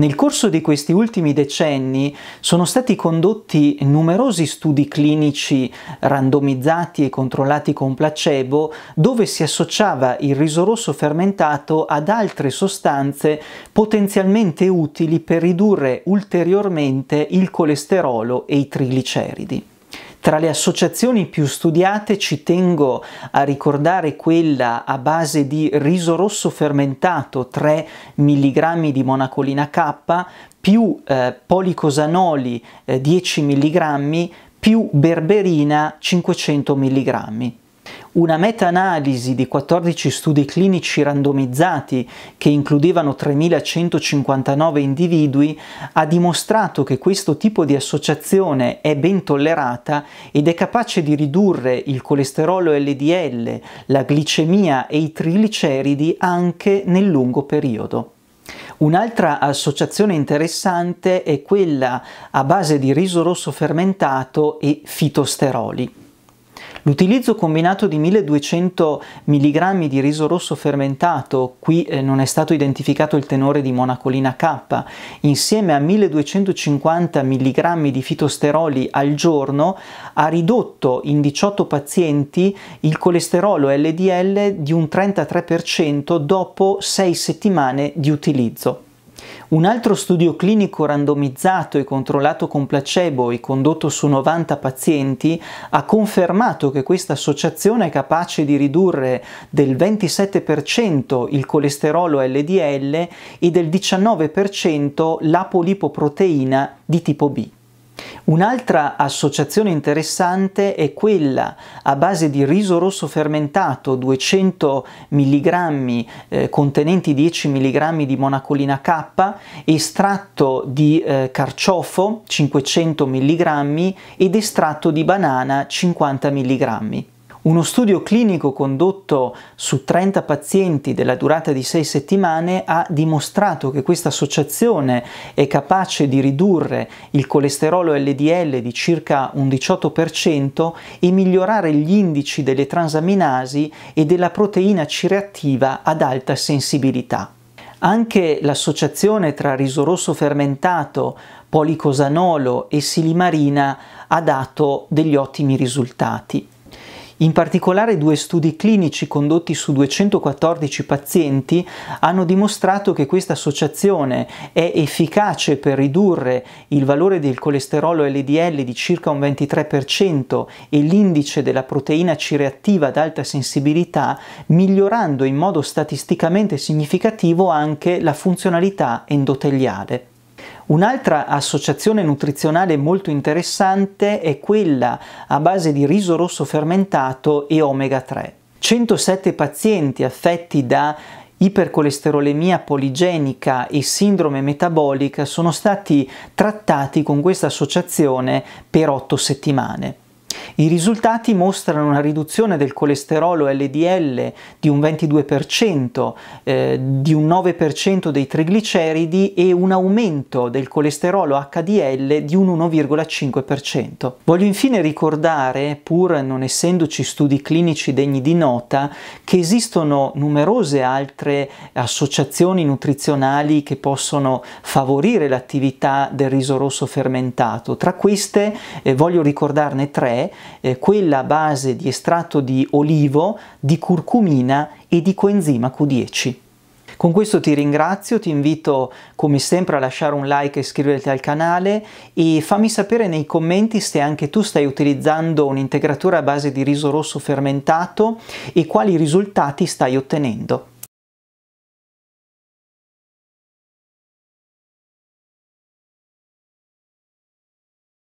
Nel corso di questi ultimi decenni sono stati condotti numerosi studi clinici randomizzati e controllati con placebo dove si associava il riso rosso fermentato ad altre sostanze potenzialmente utili per ridurre ulteriormente il colesterolo e i trigliceridi. Tra le associazioni più studiate ci tengo a ricordare quella a base di riso rosso fermentato, 3 mg di monacolina K, più eh, policosanoli eh, 10 mg, più berberina 500 mg una meta-analisi di 14 studi clinici randomizzati che includevano 3.159 individui ha dimostrato che questo tipo di associazione è ben tollerata ed è capace di ridurre il colesterolo LDL, la glicemia e i trigliceridi anche nel lungo periodo. Un'altra associazione interessante è quella a base di riso rosso fermentato e fitosteroli. L'utilizzo combinato di 1200 mg di riso rosso fermentato, qui eh, non è stato identificato il tenore di monacolina K, insieme a 1250 mg di fitosteroli al giorno ha ridotto in 18 pazienti il colesterolo LDL di un 33% dopo 6 settimane di utilizzo. Un altro studio clinico randomizzato e controllato con placebo e condotto su 90 pazienti ha confermato che questa associazione è capace di ridurre del 27% il colesterolo LDL e del 19% l'apolipoproteina di tipo B. Un'altra associazione interessante è quella a base di riso rosso fermentato, 200 mg eh, contenenti 10 mg di monacolina K, estratto di eh, carciofo 500 mg ed estratto di banana 50 mg. Uno studio clinico condotto su 30 pazienti della durata di 6 settimane ha dimostrato che questa associazione è capace di ridurre il colesterolo LDL di circa un 18% e migliorare gli indici delle transaminasi e della proteina C-reattiva ad alta sensibilità. Anche l'associazione tra riso rosso fermentato, policosanolo e silimarina ha dato degli ottimi risultati. In particolare due studi clinici condotti su 214 pazienti hanno dimostrato che questa associazione è efficace per ridurre il valore del colesterolo LDL di circa un 23% e l'indice della proteina C reattiva ad alta sensibilità, migliorando in modo statisticamente significativo anche la funzionalità endoteliale. Un'altra associazione nutrizionale molto interessante è quella a base di riso rosso fermentato e omega 3. 107 pazienti affetti da ipercolesterolemia poligenica e sindrome metabolica sono stati trattati con questa associazione per 8 settimane. I risultati mostrano una riduzione del colesterolo LDL di un 22%, eh, di un 9% dei trigliceridi e un aumento del colesterolo HDL di un 1,5%. Voglio infine ricordare, pur non essendoci studi clinici degni di nota, che esistono numerose altre associazioni nutrizionali che possono favorire l'attività del riso rosso fermentato. Tra queste eh, voglio ricordarne tre eh, quella a base di estratto di olivo, di curcumina e di coenzima Q10. Con questo ti ringrazio, ti invito come sempre a lasciare un like e iscriverti al canale e fammi sapere nei commenti se anche tu stai utilizzando un'integratura a base di riso rosso fermentato e quali risultati stai ottenendo.